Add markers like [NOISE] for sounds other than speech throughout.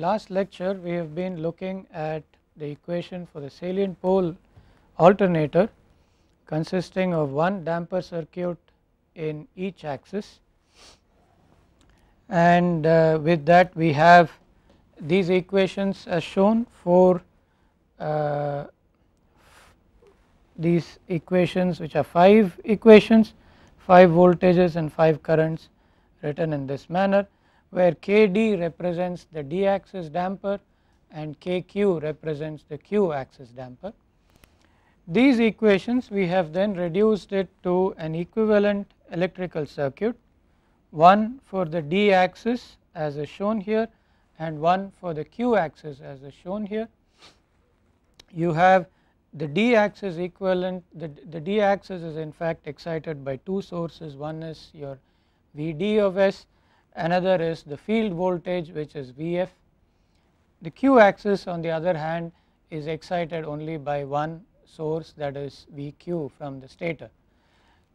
last lecture we have been looking at the equation for the salient pole alternator consisting of one damper circuit in each axis and uh, with that we have these equations as shown for uh, these equations which are 5 equations 5 voltages and 5 currents written in this manner where Kd represents the d axis damper and Kq represents the q axis damper. These equations we have then reduced it to an equivalent electrical circuit, one for the d axis as is shown here and one for the q axis as is shown here. You have the d axis equivalent, the, the d axis is in fact excited by two sources, one is your Vd of s another is the field voltage which is Vf. The q axis on the other hand is excited only by one source that is Vq from the stator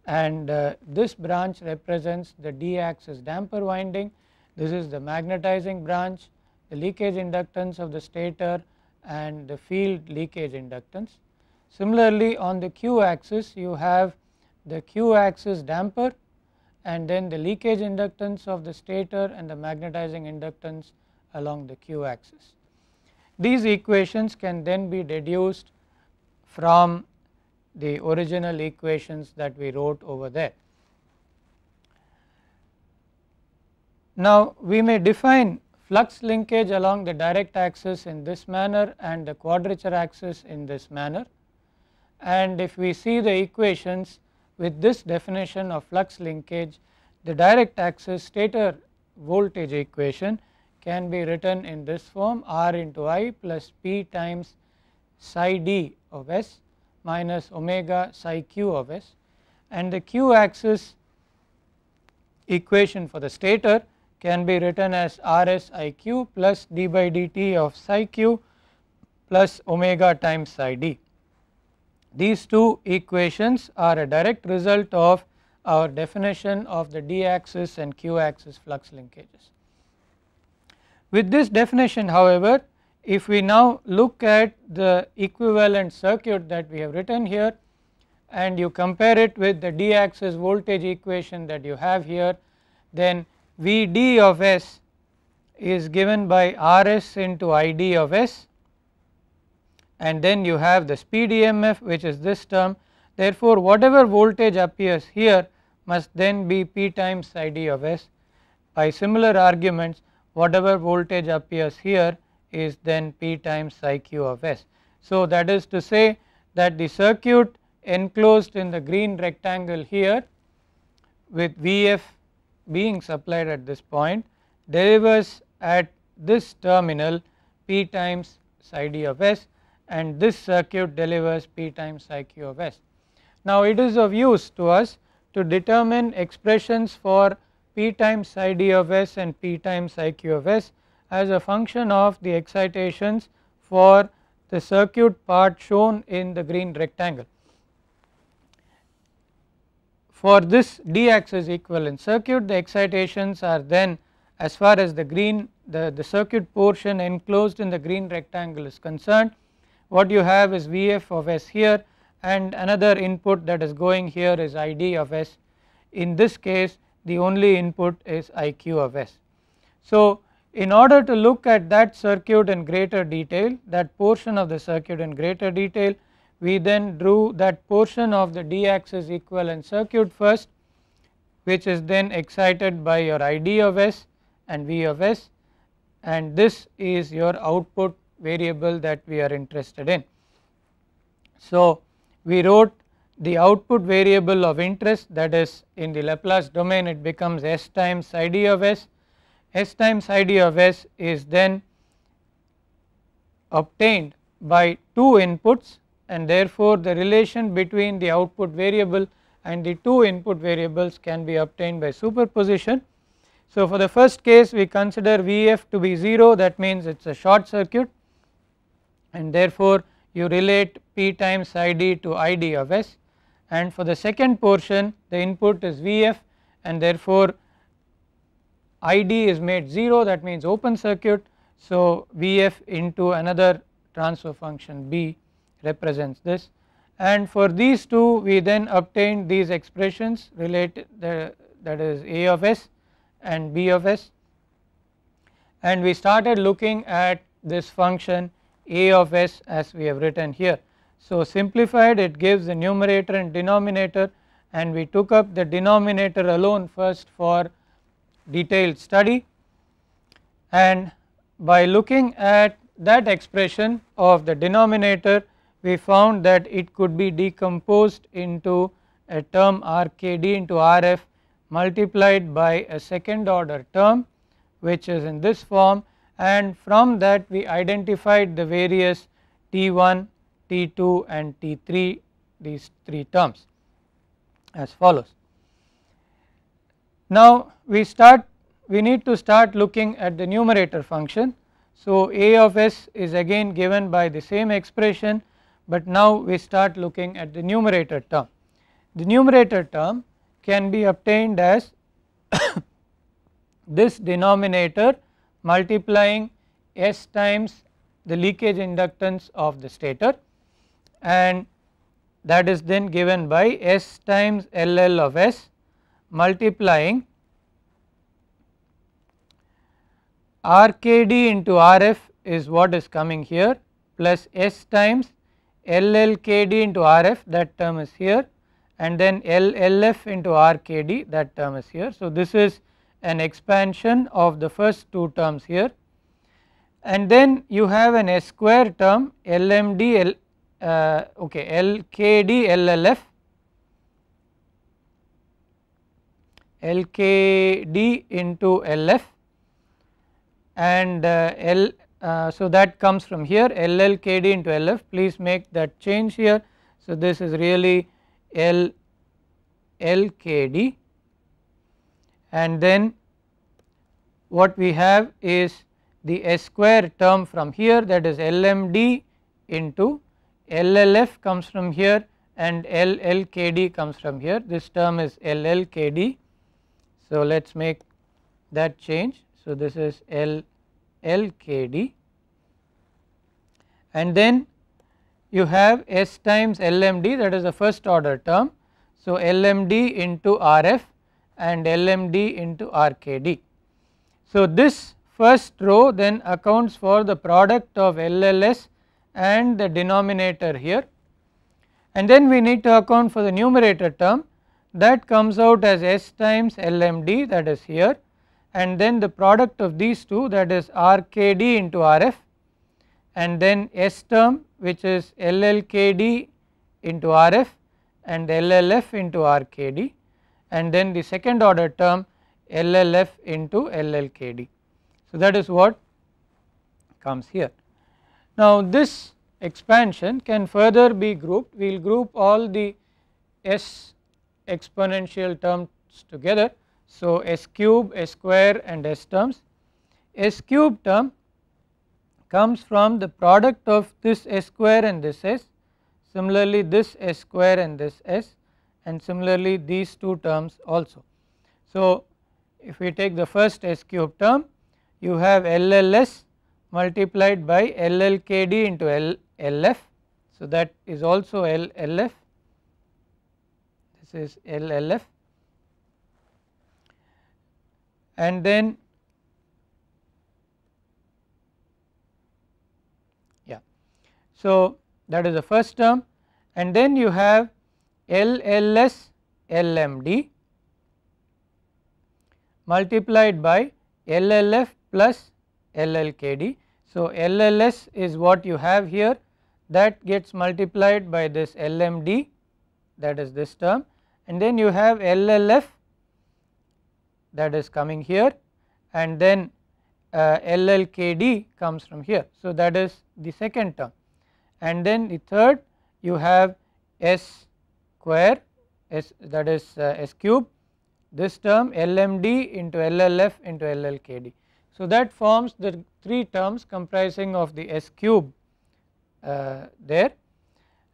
and uh, this branch represents the d axis damper winding. This is the magnetizing branch, the leakage inductance of the stator and the field leakage inductance. Similarly, on the q axis you have the q axis damper and then the leakage inductance of the stator and the magnetizing inductance along the q axis. These equations can then be deduced from the original equations that we wrote over there. Now we may define flux linkage along the direct axis in this manner and the quadrature axis in this manner and if we see the equations with this definition of flux linkage the direct axis stator voltage equation can be written in this form R into I plus P times psi D of S minus omega psi Q of S and the Q axis equation for the stator can be written as RSIQ plus d by dt of psi q plus omega times psi d. These two equations are a direct result of our definition of the d axis and q axis flux linkages. With this definition however, if we now look at the equivalent circuit that we have written here and you compare it with the d axis voltage equation that you have here, then Vd of S is given by Rs into Id of S and then you have the speed PDMF which is this term. Therefore, whatever voltage appears here must then be P times i d of S. By similar arguments whatever voltage appears here is then P times i q q of S. So, that is to say that the circuit enclosed in the green rectangle here with VF being supplied at this point delivers at this terminal P times i d of S and this circuit delivers P times IQ of S. Now it is of use to us to determine expressions for P times ID of S and P times IQ of S as a function of the excitations for the circuit part shown in the green rectangle. For this d axis equivalent circuit the excitations are then as far as the green the, the circuit portion enclosed in the green rectangle is concerned what you have is Vf of s here and another input that is going here is Id of s. In this case the only input is Iq of s. So in order to look at that circuit in greater detail that portion of the circuit in greater detail we then drew that portion of the d axis equivalent circuit first which is then excited by your Id of s and V of s and this is your output variable that we are interested in. So, we wrote the output variable of interest that is in the Laplace domain it becomes s times id of s, s times id of s is then obtained by two inputs and therefore, the relation between the output variable and the two input variables can be obtained by superposition. So, for the first case we consider Vf to be 0 that means it is a short circuit and therefore you relate P times ID to ID of S and for the second portion the input is VF and therefore ID is made 0 that means open circuit. So, VF into another transfer function B represents this and for these two we then obtain these expressions related the, that is A of S and B of S and we started looking at this function a of s as we have written here. So simplified it gives the numerator and denominator and we took up the denominator alone first for detailed study and by looking at that expression of the denominator we found that it could be decomposed into a term RKD into RF multiplied by a second order term which is in this form and from that we identified the various T1, T2 and T3 these 3 terms as follows. Now we start we need to start looking at the numerator function. So A of s is again given by the same expression but now we start looking at the numerator term. The numerator term can be obtained as [COUGHS] this denominator multiplying S times the leakage inductance of the stator and that is then given by S times LL of S multiplying RKD into RF is what is coming here plus S times LLKD into RF that term is here and then LLF into RKD that term is here. So, this is an expansion of the first two terms here and then you have an S square term LMD L, uh, okay LKD LLF LKD into LF and uh, L uh, so that comes from here LLKD into LF please make that change here so this is really L LKD and then what we have is the S square term from here that is LMD into LLF comes from here and LLKD comes from here this term is LLKD. So, let us make that change. So, this is LLKD and then you have S times LMD that is the first order term. So, LMD into RF and LMD into RKD. So, this first row then accounts for the product of LLS and the denominator here and then we need to account for the numerator term that comes out as S times LMD that is here and then the product of these two that is RKD into RF and then S term which is LLKD into RF and LLF into RKD and then the second order term LLF into LLKD. So, that is what comes here. Now, this expansion can further be grouped, we will group all the S exponential terms together. So, S cube, S square and S terms. S cube term comes from the product of this S square and this S, similarly this S square and this S and similarly these two terms also. So, if we take the first S cube term you have LLS multiplied by LLKD into LLF. So, that is also LLF this is LLF and then yeah. So, that is the first term and then you have LLS LMD multiplied by LLF plus LLKD. So, LLS is what you have here that gets multiplied by this LMD that is this term and then you have LLF that is coming here and then uh, LLKD comes from here. So, that is the second term and then the third you have S square S that is uh, S cube this term LMD into LLF into LLKD. So, that forms the three terms comprising of the S cube uh, there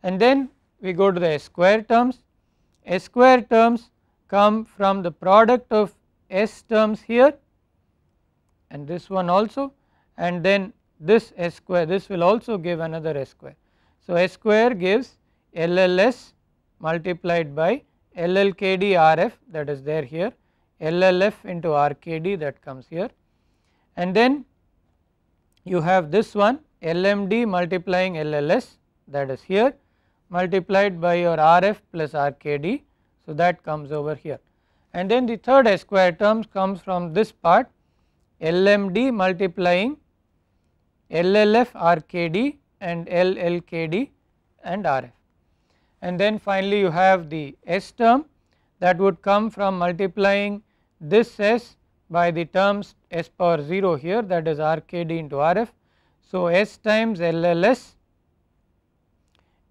and then we go to the S square terms. S square terms come from the product of S terms here and this one also and then this S square this will also give another S square. So, S square gives LLS multiplied by LLKD RF that is there here, LLF into RKD that comes here and then you have this one LMD multiplying LLS that is here multiplied by your RF plus RKD. So, that comes over here and then the third S square terms comes from this part LMD multiplying LLF RKD and LLKD and RF and then finally you have the S term that would come from multiplying this S by the terms S power 0 here that is RKD into RF. So, S times LLS,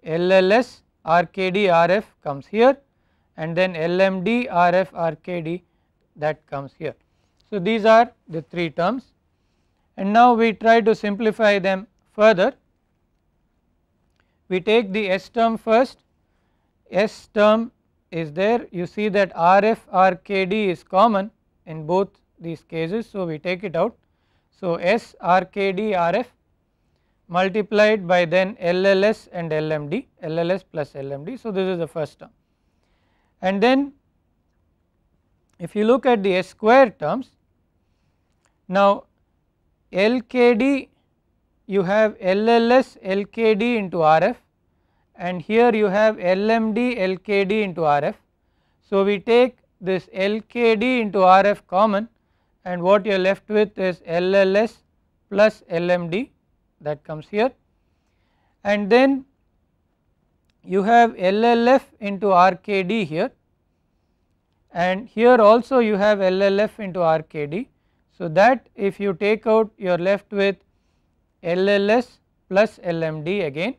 LLS RKD RF comes here and then LMD RF RKD that comes here. So, these are the three terms and now we try to simplify them further. We take the S term first S term is there you see that RF RKD is common in both these cases. So, we take it out. So, S RKD RF multiplied by then LLS and LMD LLS plus LMD. So, this is the first term and then if you look at the S square terms now LKD you have LLS LKD into RF and here you have LMD LKD into RF. So, we take this LKD into RF common and what you are left with is LLS plus LMD that comes here and then you have LLF into RKD here and here also you have LLF into RKD. So, that if you take out you are left with LLS plus LMD again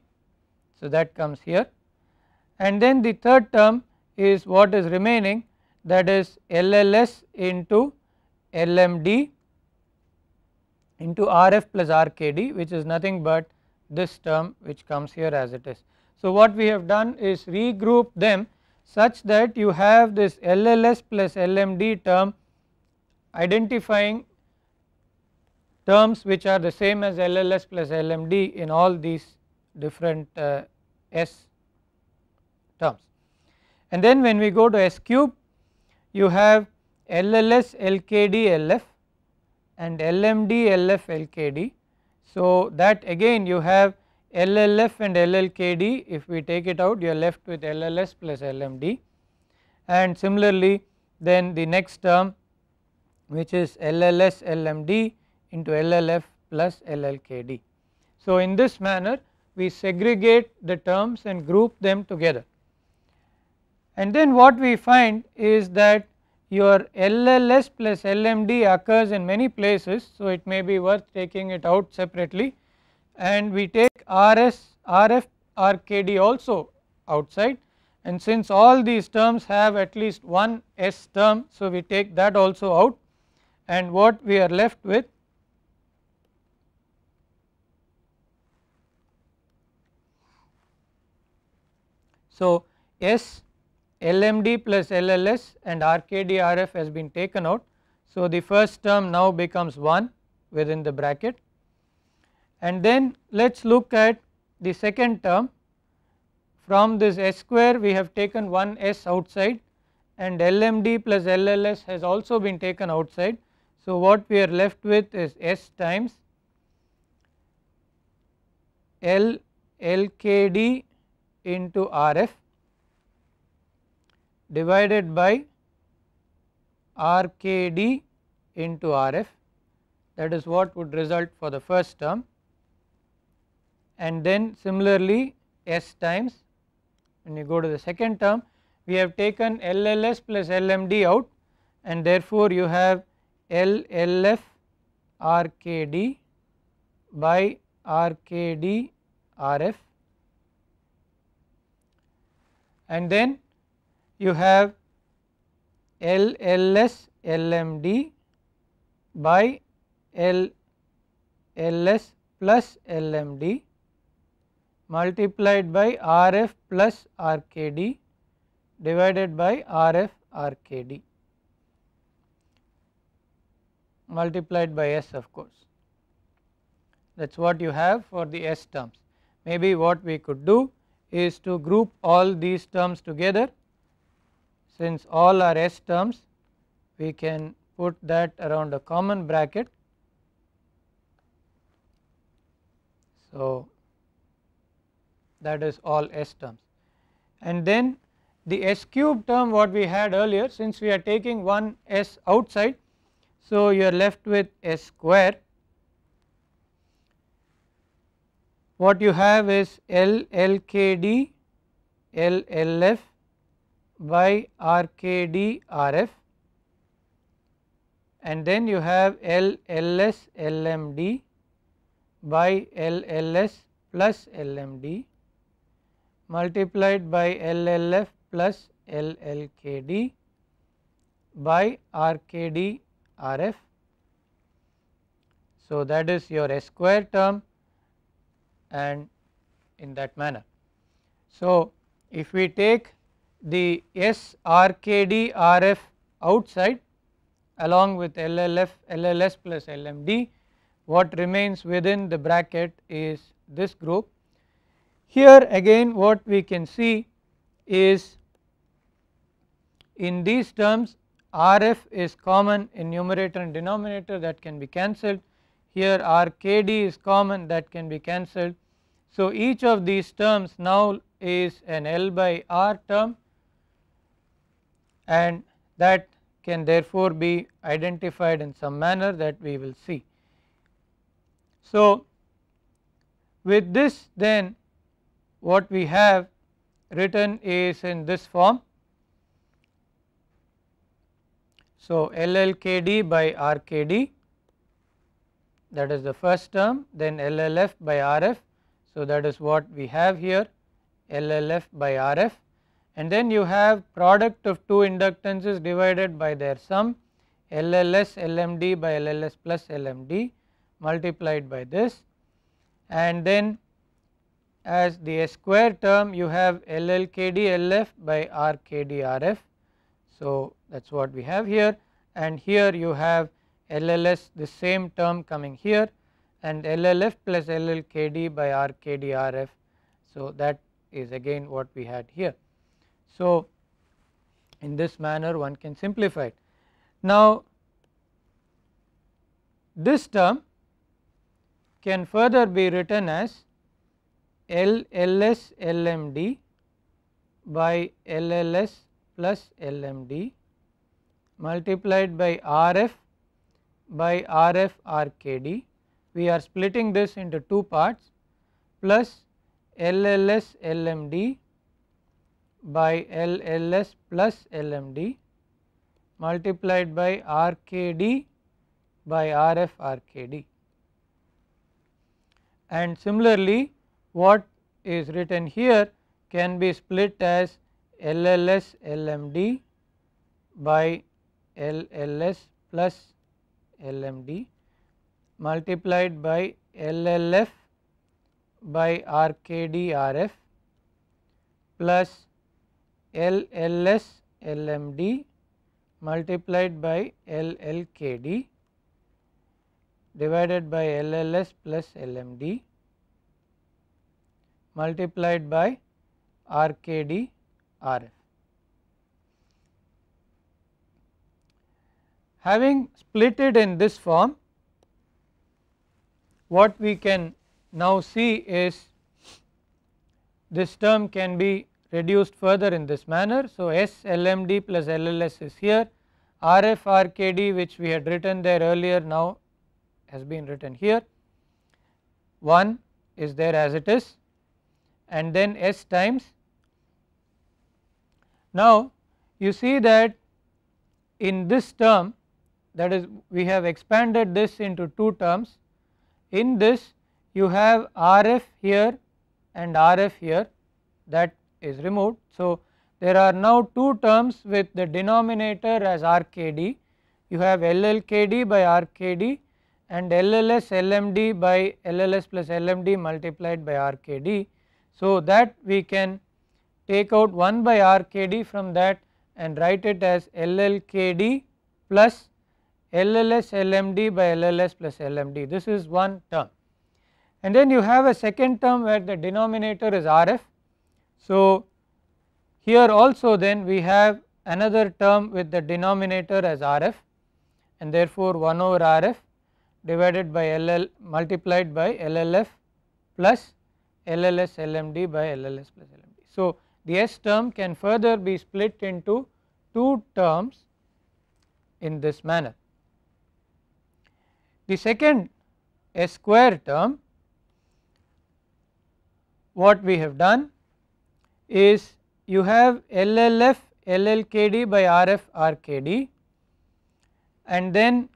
so, that comes here and then the third term is what is remaining that is LLS into LMD into RF plus RKD which is nothing but this term which comes here as it is. So, what we have done is regroup them such that you have this LLS plus LMD term identifying terms which are the same as LLS plus LMD in all these different uh, s terms. And then when we go to s cube you have LLS, LKD, LF and LMD, LF, LKD. So, that again you have LLF and LLKD if we take it out you are left with LLS plus LMD and similarly then the next term which is LLS, LMD into LLF plus LLKD. So, in this manner we segregate the terms and group them together. And then what we find is that your LLS plus LMD occurs in many places. So, it may be worth taking it out separately and we take RS, RF, RKD also outside and since all these terms have at least one S term. So, we take that also out and what we are left with So, S LMD plus LLS and RKDRF has been taken out. So, the first term now becomes 1 within the bracket and then let us look at the second term from this S square we have taken one S outside and LMD plus LLS has also been taken outside. So, what we are left with is S times L LKD into RF divided by RKD into RF that is what would result for the first term and then similarly S times when you go to the second term we have taken LLS plus LMD out and therefore you have LLF RKD by RKD RF and then you have LLS LMD by LLS plus LMD multiplied by RF plus RKD divided by RF RKD multiplied by S of course. That is what you have for the S terms. Maybe what we could do is to group all these terms together. Since all are S terms, we can put that around a common bracket. So, that is all S terms and then the S cube term what we had earlier since we are taking one S outside. So, you are left with S square what you have is LLKD LLF by RKD RF and then you have LLS LMD by LLS plus LMD multiplied by LLF plus LLKD by RKD RF. So, that is your S square term and in that manner. So, if we take the SRKD RF outside along with LLF LLS plus LMD what remains within the bracket is this group. Here again what we can see is in these terms RF is common in numerator and denominator that can be cancelled here RKD is common that can be cancelled so, each of these terms now is an L by R term and that can therefore be identified in some manner that we will see. So, with this then what we have written is in this form. So, LLKD by RKD that is the first term then LLF by RF so, that is what we have here LLF by RF and then you have product of two inductances divided by their sum LLS LMD by LLS plus LMD multiplied by this and then as the S square term you have LLKD LF by RKD RF. So, that is what we have here and here you have LLS the same term coming here and LLF plus LLKD by RKDRF. So, that is again what we had here. So, in this manner one can simplify it. Now, this term can further be written as LLS LMD by LLS plus LMD multiplied by RF by RF RKD we are splitting this into two parts plus LLS LMD by LLS plus LMD multiplied by RKD by RF RKD. And similarly, what is written here can be split as LLS LMD by LLS plus LMD multiplied by LLF by RKDRF plus LLS LMD multiplied by LLKD divided by LLS plus LMD multiplied by RKD RF. Having split it in this form, what we can now see is this term can be reduced further in this manner. So, S LMD plus LLS is here RF RKD which we had written there earlier now has been written here 1 is there as it is and then S times. Now you see that in this term that is we have expanded this into 2 terms in this you have RF here and RF here that is removed. So, there are now two terms with the denominator as RKD. You have LLKD by RKD and LLS LMD by LLS plus LMD multiplied by RKD. So, that we can take out 1 by RKD from that and write it as LLKD plus LLS LMD by LLS plus LMD this is one term and then you have a second term where the denominator is RF. So, here also then we have another term with the denominator as RF and therefore 1 over RF divided by LL multiplied by LLF plus LLS LMD by LLS plus LMD. So, the S term can further be split into two terms in this manner. The second a square term what we have done is you have LLF LLKD by RF RKD and then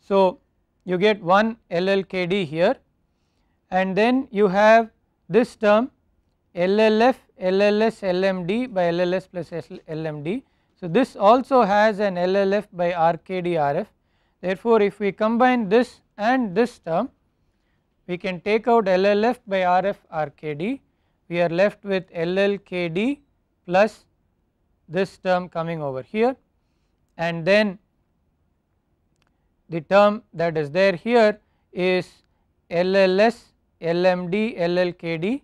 so you get one LLKD here and then you have this term LLF LLS LMD by LLS plus LMD so, this also has an LLF by RKD RF therefore, if we combine this and this term we can take out LLF by RF RKD we are left with LLKD plus this term coming over here and then the term that is there here is LLS LMD LLKD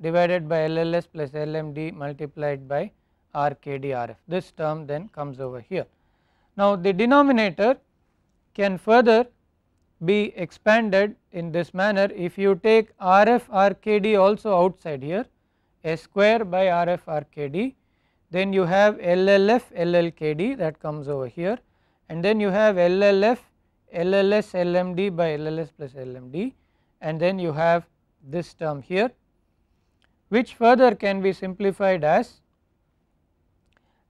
divided by LLS plus LMD multiplied by RKDRF. This term then comes over here. Now the denominator can further be expanded in this manner if you take RF RKD also outside here S square by RF RKD then you have LLF LLKD that comes over here and then you have LLF LLS LMD by LLS plus LMD and then you have this term here which further can be simplified as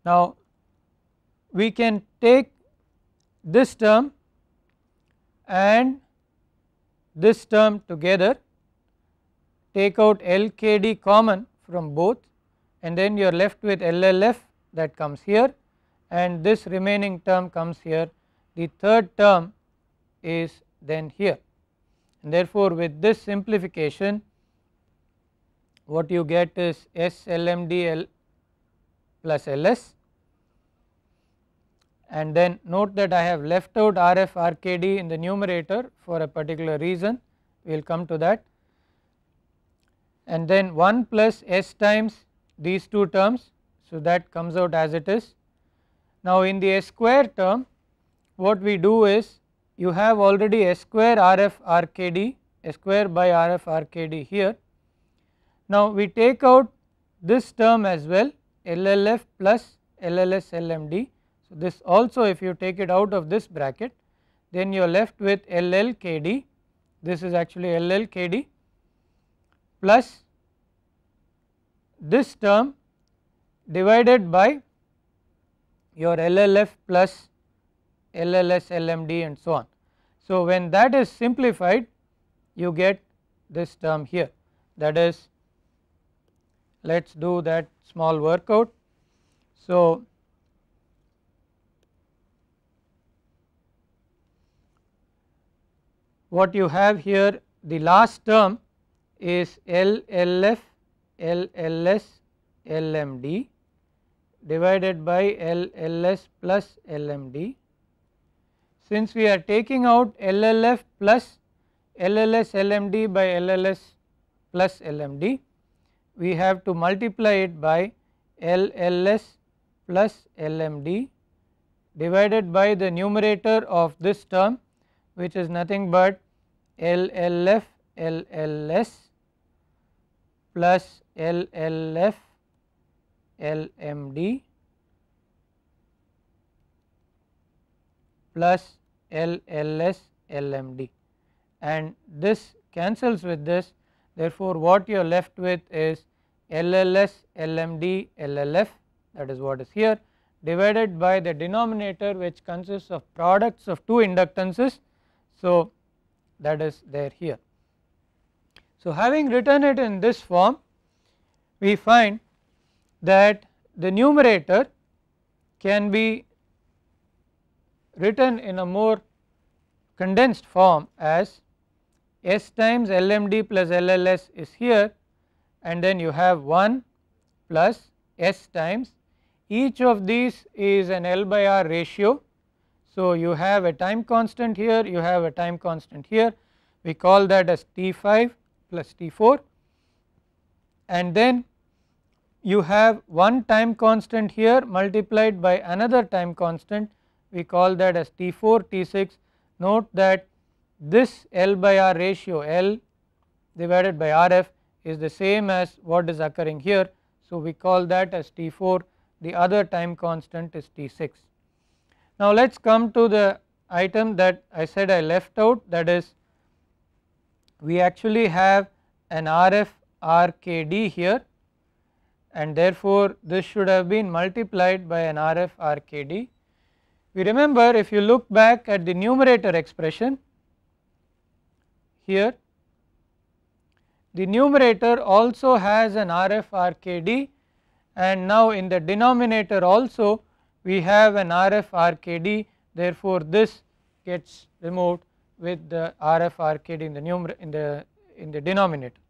now, we can take this term and this term together take out LKD common from both and then you are left with LLF that comes here and this remaining term comes here the third term is then here and therefore with this simplification what you get is SLMD plus L s and then note that I have left out RF RKD in the numerator for a particular reason we will come to that and then 1 plus s times these two terms. So, that comes out as it is. Now, in the s square term what we do is you have already s square RF RKD s square by RF RKD here. Now, we take out this term as well LLF plus LLS LMD. So, this also if you take it out of this bracket then you are left with LLKD this is actually LLKD plus this term divided by your LLF plus LLS LMD and so on. So, when that is simplified you get this term here that is let us do that small workout. So, what you have here the last term is LLF, LLS, LMD divided by LLS plus LMD. Since we are taking out LLF plus LLS LMD by LLS plus LMD, we have to multiply it by LLS plus LMD divided by the numerator of this term which is nothing but LLF LLS plus LLF LMD plus LLS LMD and this cancels with this Therefore, what you are left with is LLS, LMD, LLF that is what is here divided by the denominator which consists of products of two inductances. So, that is there here. So, having written it in this form we find that the numerator can be written in a more condensed form as S times LMD plus LLS is here and then you have 1 plus S times each of these is an L by R ratio. So, you have a time constant here, you have a time constant here we call that as T5 plus T4 and then you have one time constant here multiplied by another time constant we call that as T4 T6 note that this L by R ratio L divided by RF is the same as what is occurring here. So, we call that as T4 the other time constant is T6. Now, let us come to the item that I said I left out that is we actually have an RF RKD here and therefore, this should have been multiplied by an RF RKD. We remember if you look back at the numerator expression here. The numerator also has an RF RKD and now in the denominator also we have an RF RKD therefore, this gets removed with the RF RKD in the numer in the in the denominator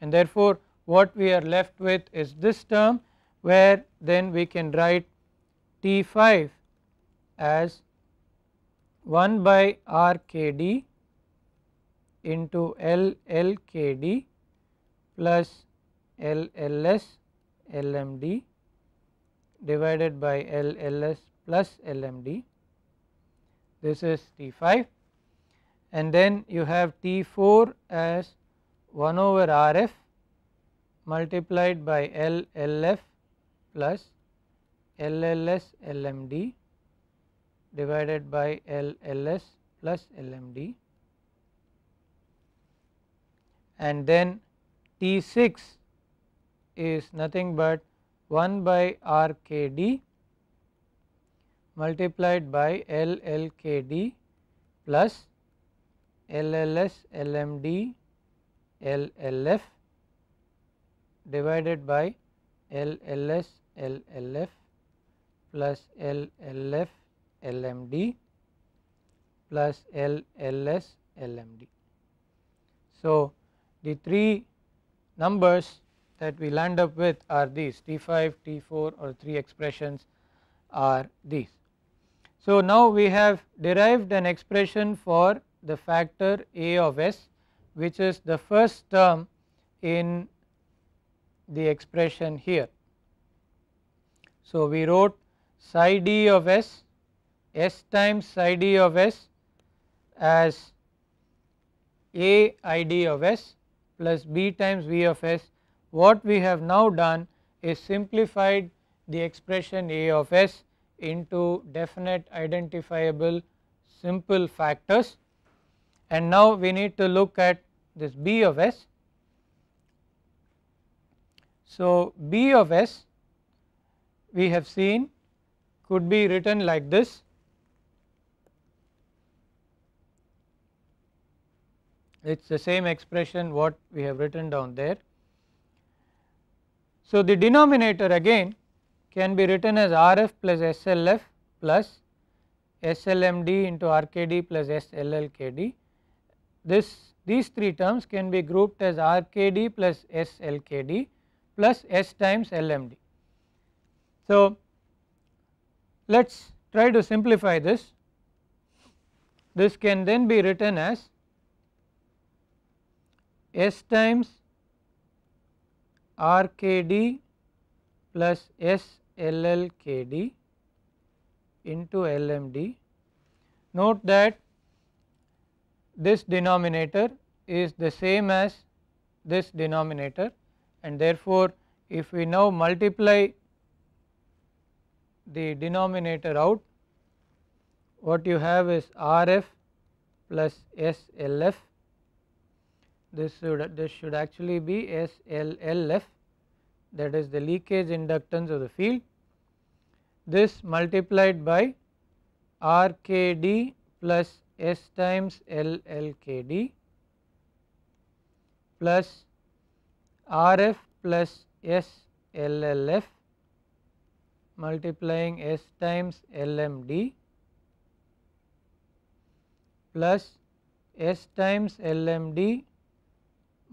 and therefore, what we are left with is this term where then we can write T 5 as 1 by RKD into LLKD plus LLS LMD divided by LLS plus LMD. This is T5 and then you have T4 as 1 over RF multiplied by LLF plus LLS LMD divided by LLS plus LMD and then T 6 is nothing but 1 by R K D multiplied by L L K D plus L L S L M D L L F divided by L L S L L F plus L L F L M D plus L L S L M D. So, the three numbers that we land up with are these T5, T4 or three expressions are these. So, now we have derived an expression for the factor A of S which is the first term in the expression here. So, we wrote psi d of S, S times psi d of S as A id of S plus b times v of s. What we have now done is simplified the expression a of s into definite identifiable simple factors and now we need to look at this b of s. So, b of s we have seen could be written like this it is the same expression what we have written down there. So, the denominator again can be written as RF plus SLF plus SLMD into RKD plus SLLKD. This these three terms can be grouped as RKD plus SLKD plus S times LMD. So, let us try to simplify this. This can then be written as S times RKD plus S L L K D into LMD. Note that this denominator is the same as this denominator and therefore, if we now multiply the denominator out what you have is RF plus SLF this should this should actually be SLLF that is the leakage inductance of the field. This multiplied by RKD plus S times LLKD plus RF plus SLLF multiplying S times LMD plus S times LMD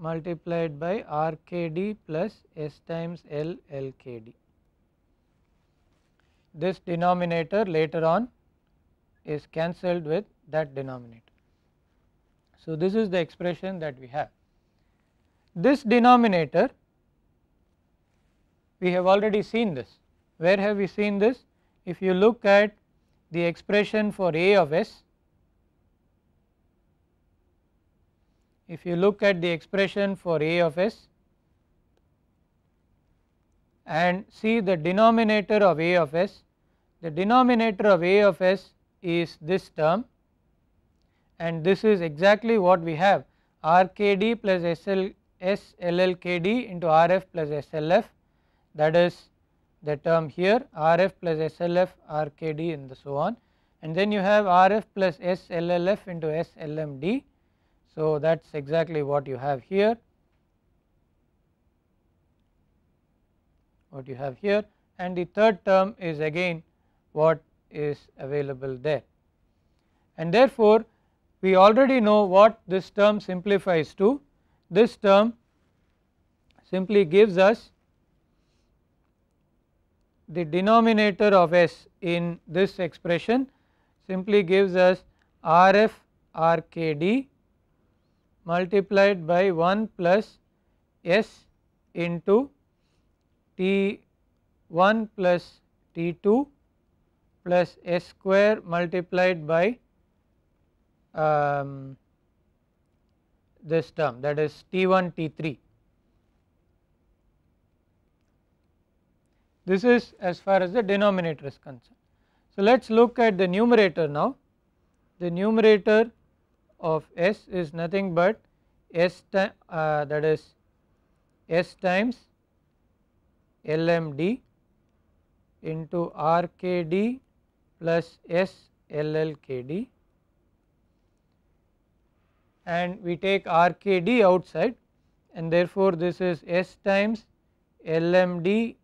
multiplied by RKD plus S times L LKD. This denominator later on is cancelled with that denominator. So, this is the expression that we have. This denominator we have already seen this. Where have we seen this? If you look at the expression for A of S if you look at the expression for A of s and see the denominator of A of s, the denominator of A of s is this term and this is exactly what we have RKD plus SL, SLLKD into RF plus SLF that is the term here RF plus SLF RKD and so on and then you have RF plus SLLF into SLMD so, that is exactly what you have here, what you have here and the third term is again what is available there. And therefore, we already know what this term simplifies to, this term simply gives us the denominator of S in this expression simply gives us RF RKD multiplied by 1 plus S into T 1 plus T 2 plus S square multiplied by um, this term that is T 1 T 3. This is as far as the denominator is concerned. So, let us look at the numerator now. The numerator of S is nothing but S uh, that is S times LMD into RKD plus S LLKD and we take RKD outside and therefore this is S times LMD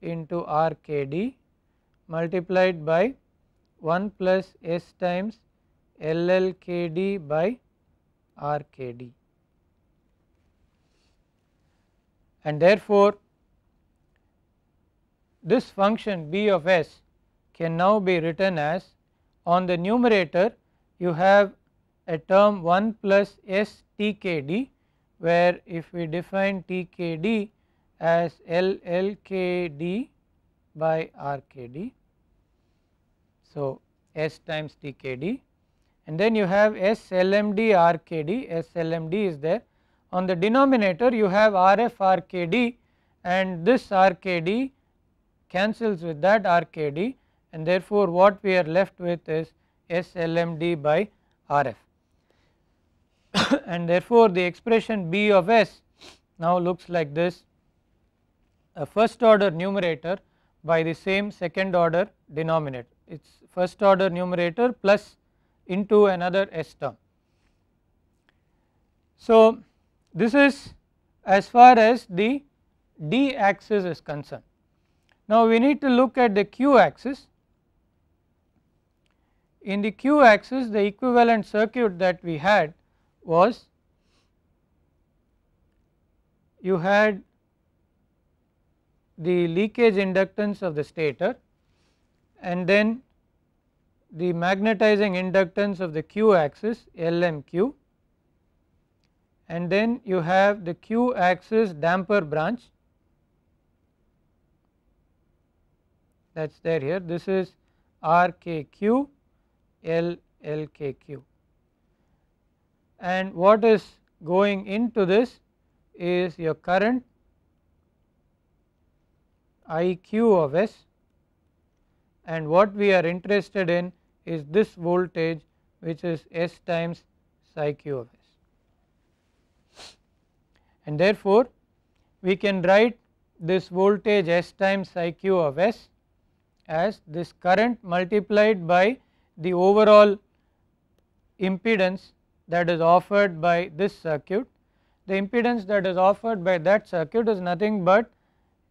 into RKD multiplied by 1 plus S times LLKD by RKD. And therefore, this function b of s can now be written as on the numerator you have a term 1 plus s tkd where if we define tkd as LLKD by RKD. So, s times tkd and then you have SLMD RKD, SLMD is there. On the denominator you have RF RKD and this RKD cancels with that RKD and therefore what we are left with is SLMD by RF. [COUGHS] and therefore the expression B of S now looks like this a first order numerator by the same second order denominator it is first order numerator plus into another S term. So, this is as far as the d axis is concerned. Now, we need to look at the q axis. In the q axis the equivalent circuit that we had was you had the leakage inductance of the stator and then the magnetizing inductance of the q axis LMQ and then you have the q axis damper branch that is there here this is RKQ LLKQ and what is going into this is your current IQ of S and what we are interested in is this voltage which is S times psi q of S. And therefore, we can write this voltage S times psi q of S as this current multiplied by the overall impedance that is offered by this circuit. The impedance that is offered by that circuit is nothing but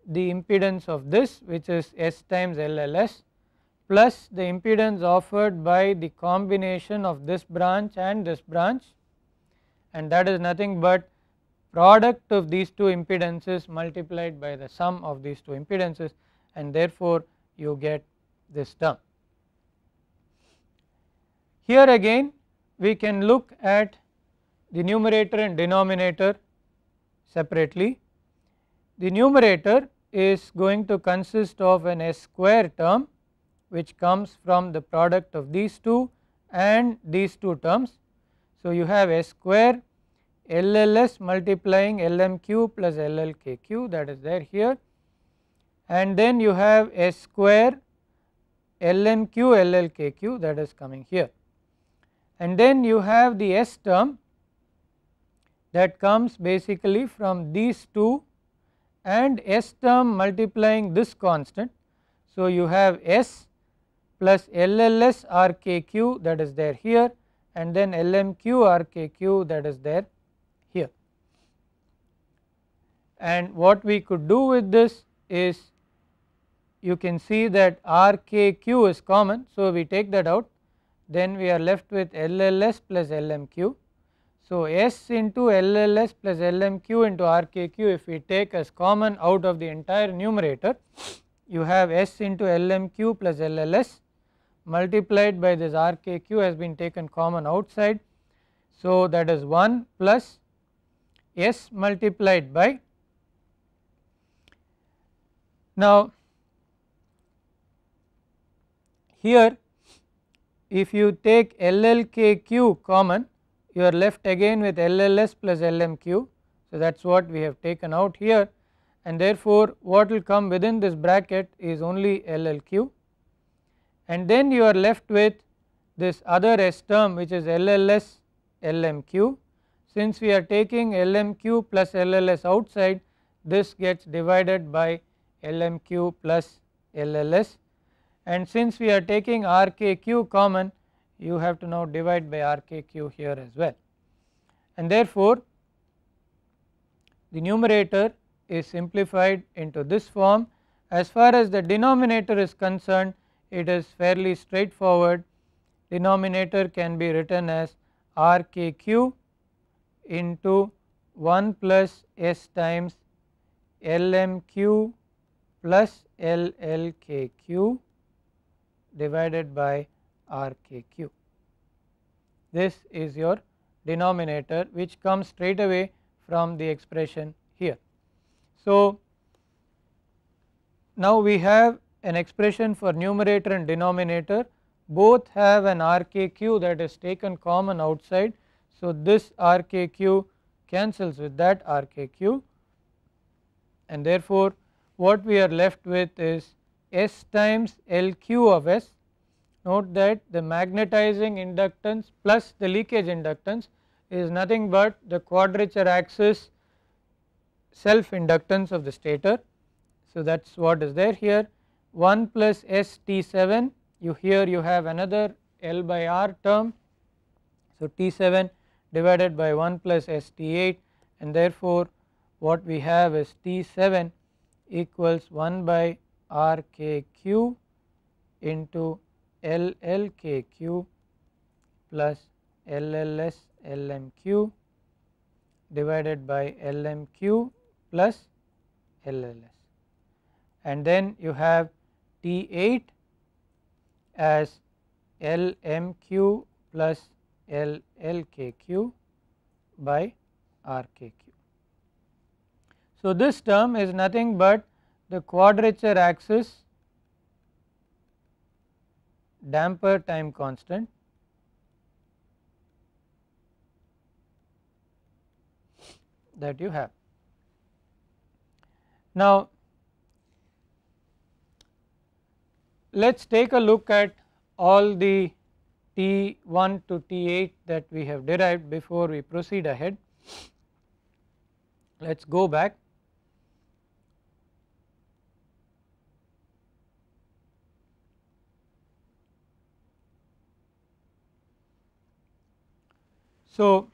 the impedance of this which is S times LLS plus the impedance offered by the combination of this branch and this branch and that is nothing but product of these two impedances multiplied by the sum of these two impedances and therefore you get this term. Here again we can look at the numerator and denominator separately. The numerator is going to consist of an s square term which comes from the product of these two and these two terms. So, you have S square LLS multiplying LMQ plus LLKQ that is there here and then you have S square LMQ LLKQ that is coming here and then you have the S term that comes basically from these two and S term multiplying this constant. So, you have S plus LLS RKQ that is there here and then LMQ RKQ that is there here. And what we could do with this is you can see that RKQ is common. So, we take that out then we are left with LLS plus LMQ. So, S into LLS plus LMQ into RKQ if we take as common out of the entire numerator you have S into LMQ plus LLS multiplied by this RKQ has been taken common outside. So, that is 1 plus S multiplied by. Now, here if you take LLKQ common you are left again with LLS plus LMQ. So, that is what we have taken out here and therefore, what will come within this bracket is only LLQ and then you are left with this other S term which is LLS LMQ. Since we are taking LMQ plus LLS outside this gets divided by LMQ plus LLS and since we are taking RKQ common you have to now divide by RKQ here as well. And therefore, the numerator is simplified into this form as far as the denominator is concerned it is fairly straightforward denominator can be written as RKQ into 1 plus S times LMQ plus LLKQ divided by RKQ. This is your denominator which comes straight away from the expression here. So, now we have an expression for numerator and denominator both have an RKQ that is taken common outside. So, this RKQ cancels with that RKQ and therefore, what we are left with is S times LQ of S. Note that the magnetizing inductance plus the leakage inductance is nothing but the quadrature axis self inductance of the stator. So, that is what is there here 1 plus S T 7 you here you have another L by R term. So, T 7 divided by 1 plus S T 8 and therefore, what we have is T 7 equals 1 by R K Q into L L K Q plus L L S L M Q divided by L M Q plus L L S and then you have T 8 as L m q plus L L k q by R k q. So, this term is nothing but the quadrature axis damper time constant that you have. Now, Let us take a look at all the T1 to T8 that we have derived before we proceed ahead. Let us go back. So,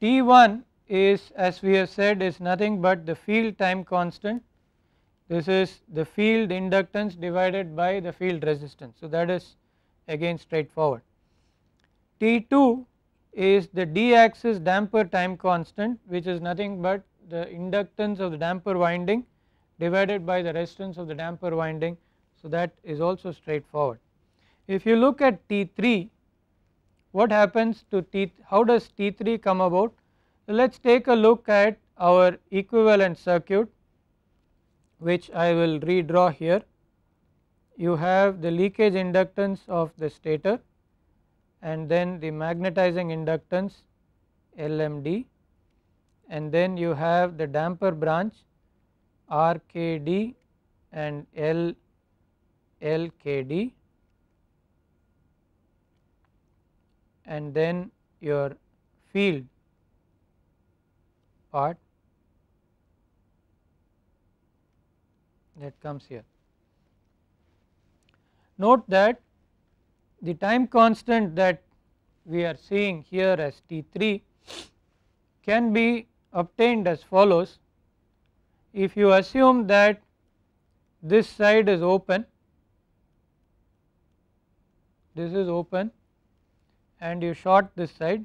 T1 is as we have said is nothing but the field time constant this is the field inductance divided by the field resistance. So, that is again straightforward. T2 is the d axis damper time constant which is nothing but the inductance of the damper winding divided by the resistance of the damper winding. So, that is also straightforward. If you look at T3 what happens to T how does T3 come about? So, let us take a look at our equivalent circuit which I will redraw here. You have the leakage inductance of the stator and then the magnetizing inductance LMD and then you have the damper branch RKD and L LKD and then your field part that comes here. Note that the time constant that we are seeing here as T3 can be obtained as follows. If you assume that this side is open, this is open and you short this side,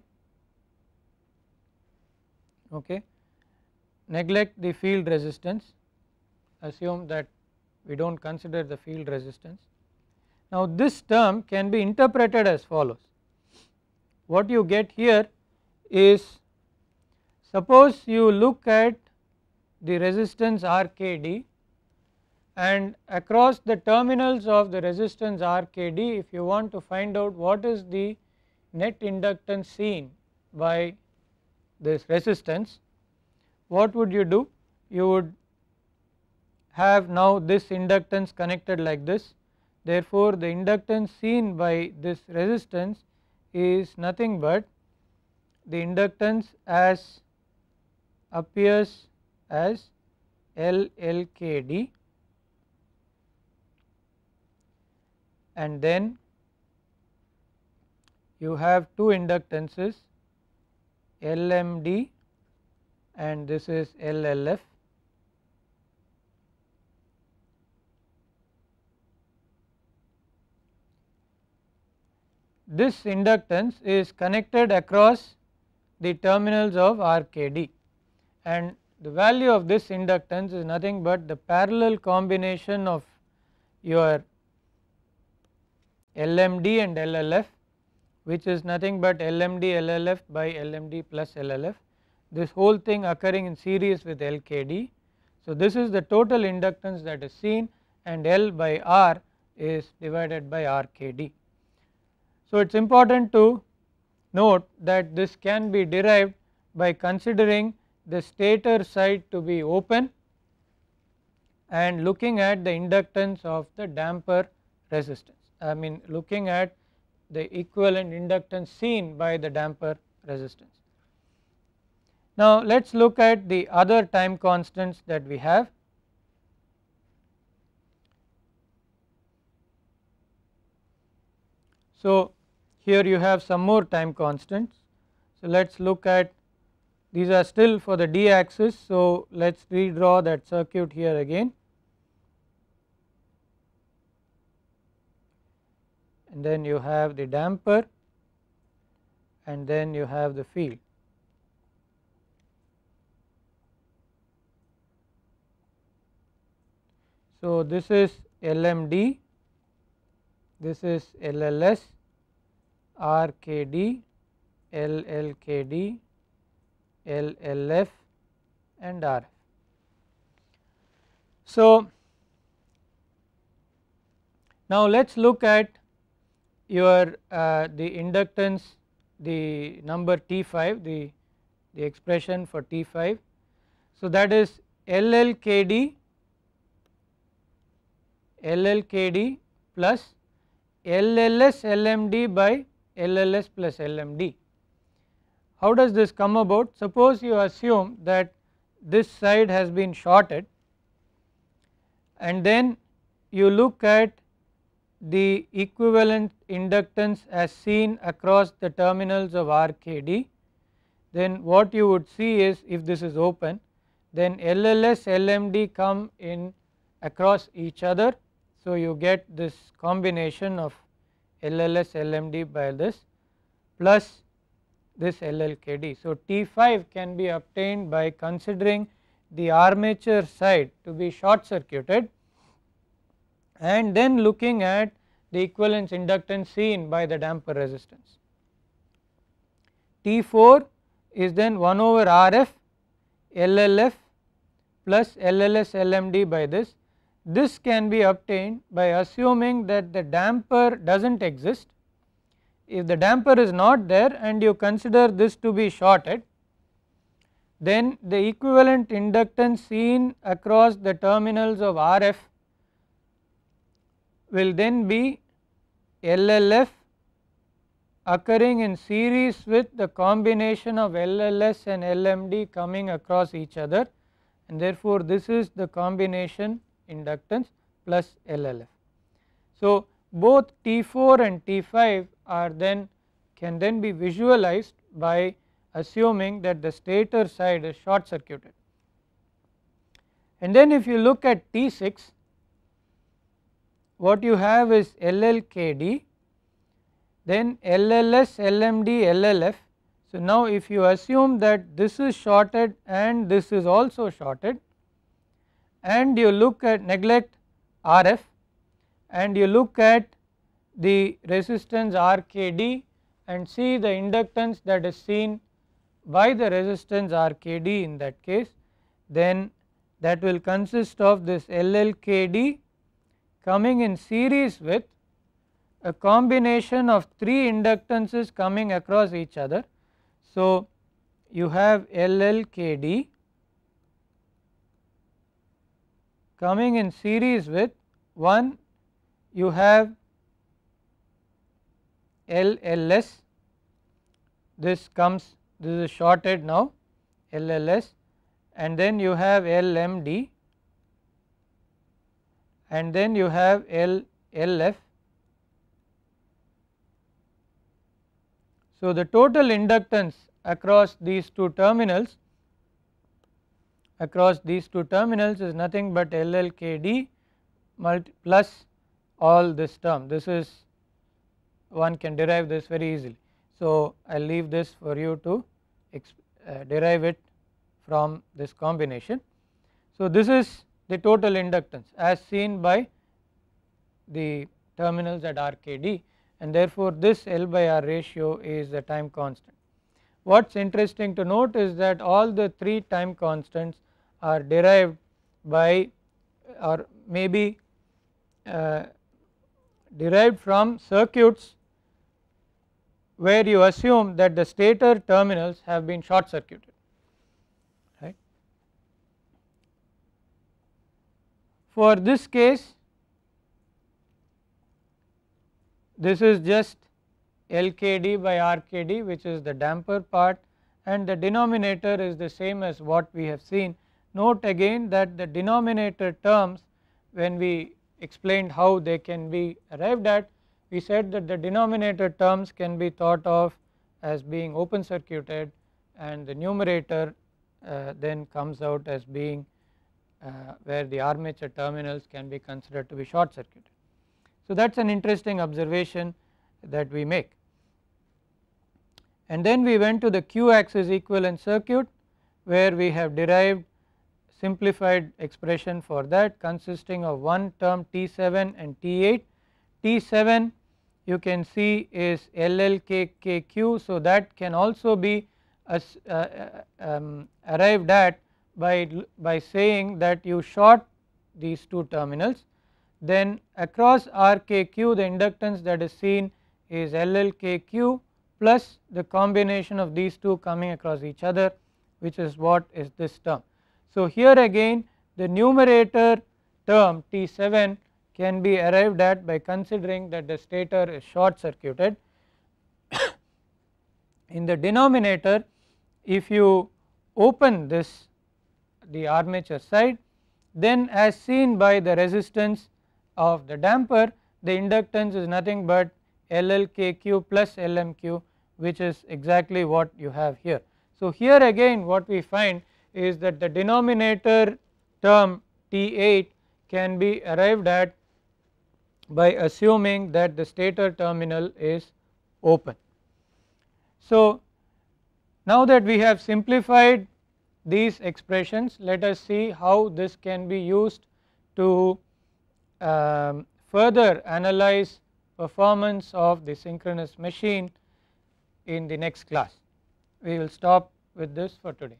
okay. neglect the field resistance assume that we do not consider the field resistance. Now this term can be interpreted as follows. What you get here is suppose you look at the resistance RKD and across the terminals of the resistance RKD if you want to find out what is the net inductance seen by this resistance what would you do you would have now this inductance connected like this. Therefore, the inductance seen by this resistance is nothing but the inductance as appears as LLKD and then you have two inductances LMD and this is LLF this inductance is connected across the terminals of RKD and the value of this inductance is nothing but the parallel combination of your LMD and LLF which is nothing but LMD LLF by LMD plus LLF this whole thing occurring in series with LKD. So, this is the total inductance that is seen and L by R is divided by RKD. So, it is important to note that this can be derived by considering the stator side to be open and looking at the inductance of the damper resistance. I mean looking at the equivalent inductance seen by the damper resistance. Now let us look at the other time constants that we have. So here you have some more time constants. So, let us look at these are still for the d axis. So, let us redraw that circuit here again. and then you have the damper and then you have the field. So, this is LMD, this is LLS RKD, LLKD, LLF and RF. So, now let us look at your uh, the inductance the number T5 the, the expression for T5. So, that is LLKD LLKD plus LLS LMD by LLS plus LMD. How does this come about? Suppose you assume that this side has been shorted and then you look at the equivalent inductance as seen across the terminals of RKD then what you would see is if this is open then LLS LMD come in across each other. So, you get this combination of LLS LMD by this plus this LLKD. So, T5 can be obtained by considering the armature side to be short circuited and then looking at the equivalence inductance seen by the damper resistance. T4 is then 1 over RF LLF plus LLS LMD by this this can be obtained by assuming that the damper does not exist. If the damper is not there and you consider this to be shorted, then the equivalent inductance seen across the terminals of RF will then be LLF occurring in series with the combination of LLS and LMD coming across each other and therefore this is the combination inductance plus LLF. So, both T4 and T5 are then can then be visualized by assuming that the stator side is short circuited. And then if you look at T6 what you have is LLKD then LLS, LMD, LLF. So, now if you assume that this is shorted and this is also shorted and you look at neglect RF and you look at the resistance RKD and see the inductance that is seen by the resistance RKD in that case then that will consist of this LLKD coming in series with a combination of 3 inductances coming across each other. So, you have LLKD coming in series with 1 you have LLS this comes this is shorted now LLS and then you have LMD and then you have LLF. So, the total inductance across these two terminals across these two terminals is nothing but LLKD plus all this term this is one can derive this very easily. So, I will leave this for you to uh, derive it from this combination. So, this is the total inductance as seen by the terminals at RKD and therefore, this L by R ratio is the time constant. What is interesting to note is that all the 3 time constants are derived by or may be uh, derived from circuits where you assume that the stator terminals have been short circuited. Right. For this case this is just LKD by RKD which is the damper part and the denominator is the same as what we have seen. Note again that the denominator terms when we explained how they can be arrived at, we said that the denominator terms can be thought of as being open circuited and the numerator uh, then comes out as being uh, where the armature terminals can be considered to be short circuited. So, that is an interesting observation that we make. And then we went to the q axis equivalent circuit where we have derived simplified expression for that consisting of one term T7 and T8. T7 you can see is LLKKQ so that can also be as, uh, uh, um, arrived at by, by saying that you short these two terminals then across RKQ the inductance that is seen is LLKQ plus the combination of these two coming across each other which is what is this term. So, here again the numerator term T7 can be arrived at by considering that the stator is short circuited. [COUGHS] In the denominator if you open this the armature side then as seen by the resistance of the damper the inductance is nothing but LLKQ plus LMQ which is exactly what you have here. So here again what we find is that the denominator term T8 can be arrived at by assuming that the stator terminal is open. So now that we have simplified these expressions let us see how this can be used to um, further analyze performance of the synchronous machine in the next class. We will stop with this for today.